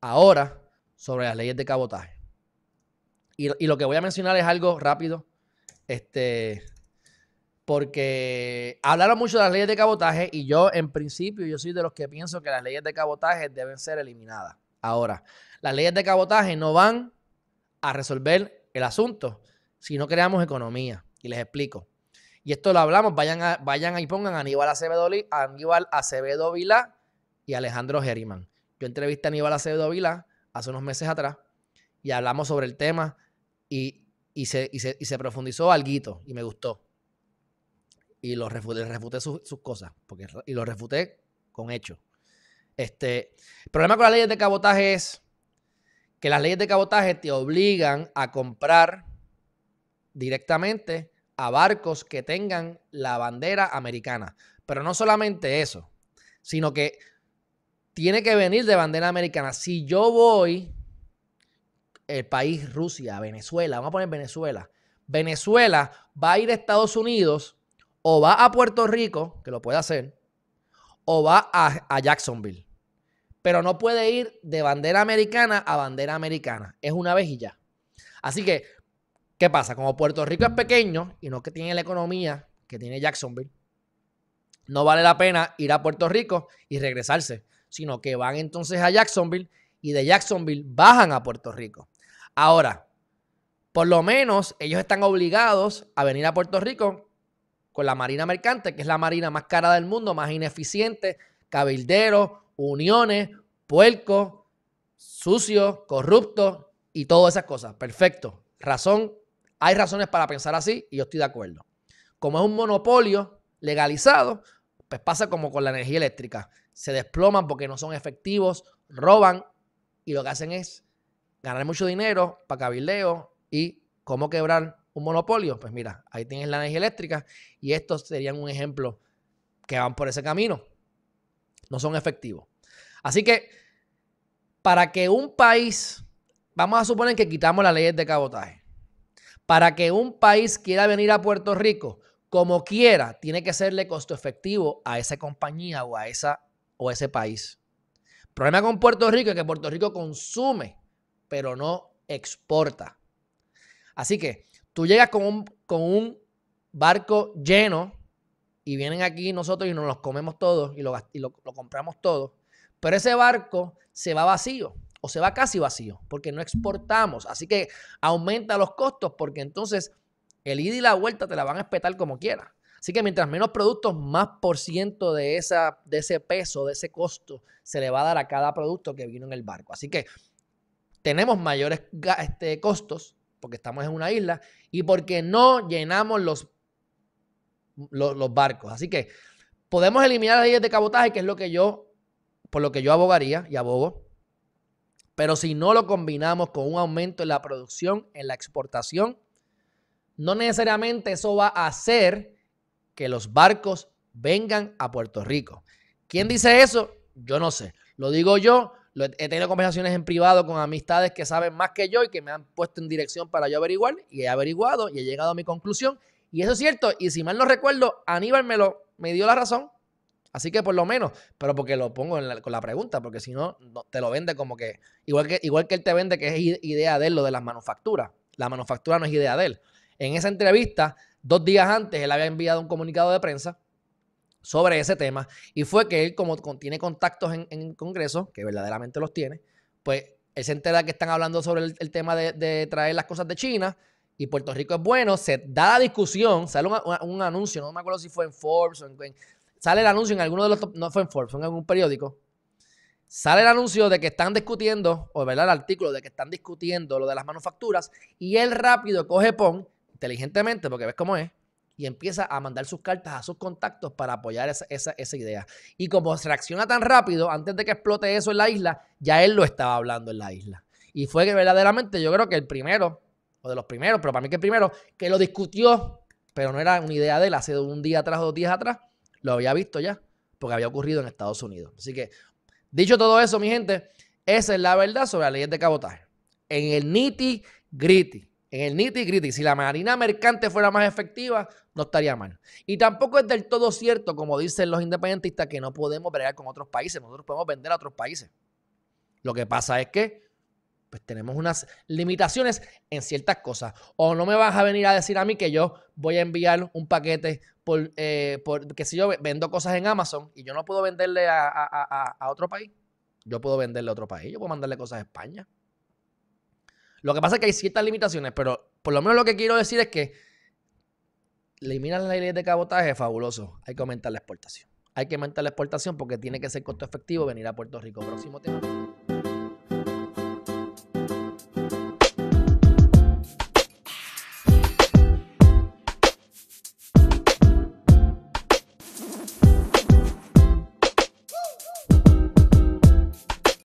ahora sobre las leyes de cabotaje. Y, lo que voy a mencionar es algo rápido, este, porque hablaron mucho de las leyes de cabotaje y yo en principio yo soy de los que pienso que las leyes de cabotaje deben ser eliminadas. Ahora, las leyes de cabotaje no van a resolver el asunto si no creamos economía. Y les explico. Y esto lo hablamos, vayan, a, vayan y pongan a Aníbal Acevedo, a y Alejandro Gerimán. Yo entrevisté a Aníbal Acevedo Vila hace unos meses atrás y hablamos sobre el tema y, se, se, y profundizó algo y me gustó. Y lo refuté, sus, cosas porque, y lo refuté con hechos. Este, el problema con las leyes de cabotaje es que las leyes de cabotaje te obligan a comprar directamente a barcos que tengan la bandera americana. Pero no solamente eso, sino que tiene que venir de bandera americana. Si yo voy, el país Rusia, Venezuela, vamos a poner Venezuela. Venezuela va a ir a Estados Unidos o va a Puerto Rico, que lo puede hacer, o va a, Jacksonville. Pero no puede ir de bandera americana a bandera americana. Es una vejilla. Así que, ¿qué pasa? Como Puerto Rico es pequeño y no que tiene la economía que tiene Jacksonville, no vale la pena ir a Puerto Rico y regresarse sino que van entonces a Jacksonville y de Jacksonville bajan a Puerto Rico. Ahora, por lo menos ellos están obligados a venir a Puerto Rico con la Marina Mercante, que es la marina más cara del mundo, más ineficiente, cabildero, uniones, puerco, sucio, corrupto y todas esas cosas. Perfecto. Razón, hay razones para pensar así y yo estoy de acuerdo. Como es un monopolio legalizado, pues pasa como con la energía eléctrica. Se desploman porque no son efectivos, roban y lo que hacen es ganar mucho dinero para cabildeo y cómo quebrar un monopolio. Pues mira, ahí tienes la energía eléctrica y estos serían un ejemplo que van por ese camino. No son efectivos. Así que para que un país, vamos a suponer que quitamos las leyes de cabotaje, para que un país quiera venir a Puerto Rico, como quiera, tiene que serle costo efectivo a esa compañía o a, esa, o ese país. El problema con Puerto Rico es que Puerto Rico consume, pero no exporta. Así que tú llegas con un, con un barco lleno y vienen aquí nosotros y nos los comemos todos y, lo, lo, lo compramos todos, pero ese barco se va vacío o se va casi vacío porque no exportamos. Así que aumenta los costos porque entonces el ida y la vuelta te la van a espetar como quieras. Así que mientras menos productos, más por ciento de, esa, de ese peso, de ese costo, se le va a dar a cada producto que vino en el barco. Así que tenemos mayores este, costos porque estamos en una isla y porque no llenamos los, los, barcos. Así que podemos eliminar las leyes de cabotaje, que es lo que yo, por lo que yo abogaría y abogo. Pero si no lo combinamos con un aumento en la producción, en la exportación no necesariamente eso va a hacer que los barcos vengan a Puerto Rico. ¿Quién dice eso? Yo no sé. Lo digo yo. he, tenido conversaciones en privado con amistades que saben más que yo y que me han puesto en dirección para yo averiguar y he averiguado y he llegado a mi conclusión. Y eso es cierto. Y si mal no recuerdo, Aníbal me, lo, me dio la razón. Así que por lo menos, pero porque lo pongo con la pregunta, porque si no, te lo vende como que igual, que, igual que él te vende que es idea de él, lo de las manufacturas. La manufactura no es idea de él. En esa entrevista, dos días antes, él había enviado un comunicado de prensa sobre ese tema y fue que él, como tiene contactos en, Congreso, que verdaderamente los tiene, pues él se entera que están hablando sobre el, tema de, traer las cosas de China y Puerto Rico es bueno, se da la discusión, sale un, anuncio, no me acuerdo si fue en Forbes o en, Sale el anuncio en alguno de los... No fue en Forbes, fue en algún periódico. Sale el anuncio de que están discutiendo, o ¿verdad? el artículo de que están discutiendo lo de las manufacturas y él rápido coge PON inteligentemente, porque ves cómo es, y empieza a mandar sus cartas a sus contactos para apoyar esa, esa, idea. Y como se reacciona tan rápido, antes de que explote eso en la isla, ya él lo estaba hablando en la isla. Y fue que verdaderamente yo creo que el primero, o de los primeros, pero para mí que el primero, que lo discutió, pero no era una idea de él, hace un día atrás o dos días atrás, lo había visto ya, porque había ocurrido en Estados Unidos. Así que, dicho todo eso, mi gente, esa es la verdad sobre la ley de cabotaje. En el nitty gritty. En el nitty gritty, si la marina mercante fuera más efectiva, no estaría mal. Y tampoco es del todo cierto, como dicen los independentistas, que no podemos bregar con otros países. Nosotros podemos vender a otros países. Lo que pasa es que pues tenemos unas limitaciones en ciertas cosas. O no me vas a venir a decir a mí que yo voy a enviar un paquete por, eh, que si yo vendo cosas en Amazon y yo no puedo venderle a otro país, yo puedo venderle a otro país, yo puedo mandarle cosas a España. Lo que pasa es que hay ciertas limitaciones, pero por lo menos lo que quiero decir es que eliminar la ley de cabotaje es fabuloso. Hay que aumentar la exportación. Hay que aumentar la exportación porque tiene que ser costo efectivo venir a Puerto Rico. Próximo tema.